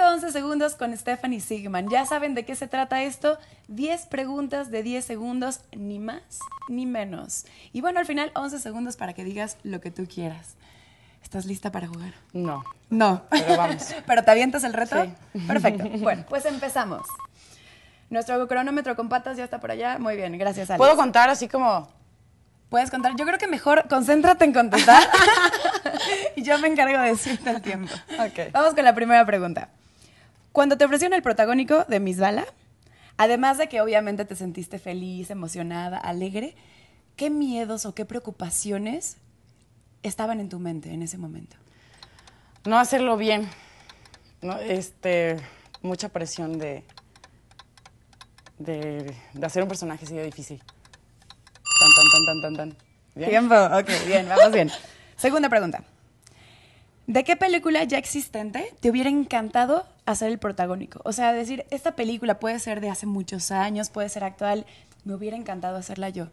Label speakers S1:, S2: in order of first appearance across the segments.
S1: 11 segundos con Stephanie Sigman. Ya saben de qué se trata esto. 10 preguntas de 10 segundos, ni más ni menos. Y bueno, al final 11 segundos para que digas lo que tú quieras. ¿Estás lista para jugar? No. No. Pero vamos. ¿Pero te avientas el reto? Perfecto. Bueno, pues empezamos. Nuestro cronómetro con patas ya está por allá. Muy bien, gracias, Alex. ¿Puedo contar así como...? Puedes contar. Yo creo que mejor concéntrate en contestar. y yo me encargo de decirte el tiempo. Ok. Vamos con la primera pregunta. Cuando te ofrecieron el protagónico de Miss Bala, además de que obviamente te sentiste feliz, emocionada, alegre, ¿qué miedos o qué preocupaciones estaban en tu mente en ese momento? No hacerlo bien. este, mucha presión
S2: de, de, hacer un personaje así de difícil. Tan, tan, tan, tan, tan, Tiempo, ok, bien, vamos bien. Segunda pregunta.
S1: ¿De qué película ya existente te hubiera encantado hacer el protagónico? O sea, decir, esta película puede ser de hace muchos años, puede ser actual, me hubiera encantado hacerla yo.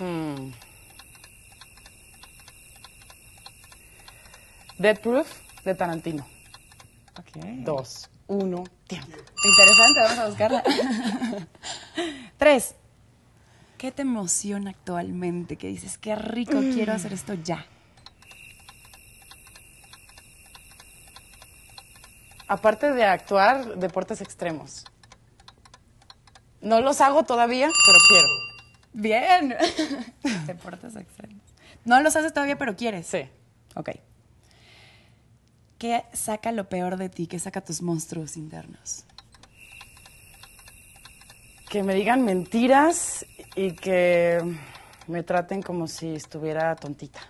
S2: Hmm. Dead Proof de Tarantino. Dos, uno, tiempo.
S1: Interesante, vamos a buscarla. Tres. ¿Qué te emociona actualmente? Que dices, qué rico, mm. quiero hacer esto ya.
S2: aparte de actuar, deportes extremos. No los hago todavía, pero quiero. Bien.
S1: deportes extremos. No los haces todavía, pero quieres. Sí. Ok. ¿Qué saca lo peor de ti? ¿Qué saca tus monstruos internos? Que me digan mentiras y
S2: que me traten como si estuviera tontita.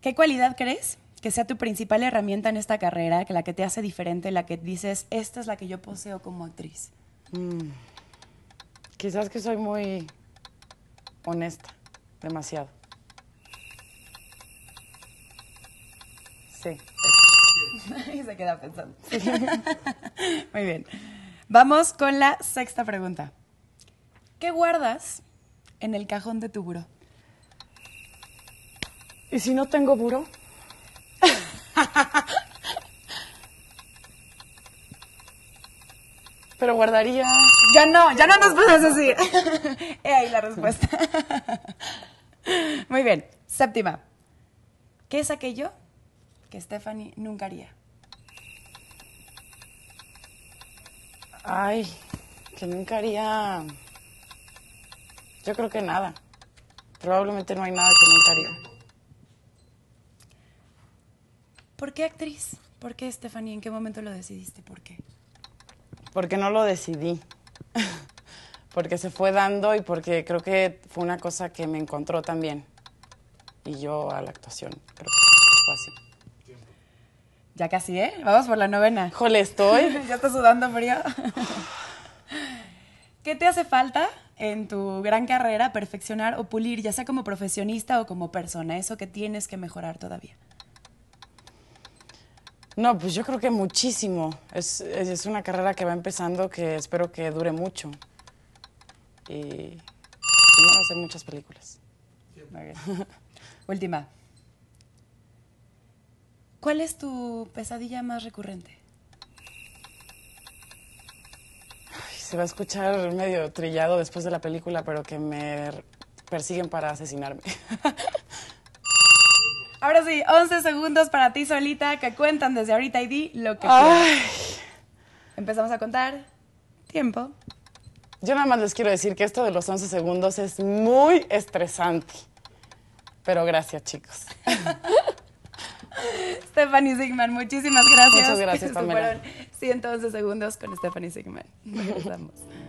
S1: ¿Qué cualidad crees que sea tu principal herramienta en esta carrera, que la que te hace diferente, la que dices, esta es la que yo poseo como actriz? Mm. Quizás que soy muy honesta, demasiado. Sí. y se queda pensando. muy bien. Vamos con la sexta pregunta. ¿Qué guardas en el cajón de tu buró?
S2: ¿Y si no tengo buró? Pero guardaría.
S1: Ya no, ya no nos puedes decir. He ahí la respuesta. Muy bien. Séptima. ¿Qué es aquello que Stephanie nunca haría? Ay,
S2: que nunca haría. Yo creo que nada. Probablemente no hay nada que nunca haría.
S1: ¿Por qué actriz? ¿Por qué Stephanie? ¿En qué momento lo decidiste? ¿Por qué?
S2: Porque no lo decidí. porque se fue dando y porque creo que fue una cosa que me encontró también. Y yo a la actuación. Creo que fue así.
S1: Ya casi, ¿eh? Vamos por la novena. Jole, estoy. ya está sudando frío. ¿Qué te hace falta en tu gran carrera perfeccionar o pulir, ya sea como profesionista o como persona? Eso que tienes que mejorar todavía.
S2: No, pues yo creo que muchísimo. Es, una carrera que va empezando que espero que dure
S1: mucho. Y, no hacer muchas películas. Última. ¿Cuál es tu pesadilla más recurrente?
S2: se va a escuchar medio trillado después de la película, pero que me persiguen para asesinarme.
S1: Ahora sí, 11 segundos para ti solita que cuentan desde ahorita y di lo que Ay. Empezamos a contar. Tiempo.
S2: Yo nada más les quiero decir que esto de los 11 segundos es muy estresante. Pero gracias, chicos.
S1: Stephanie Sigman, muchísimas gracias. Muchas gracias, Pamela. Fueron 111 segundos con Stephanie Sigman. vemos.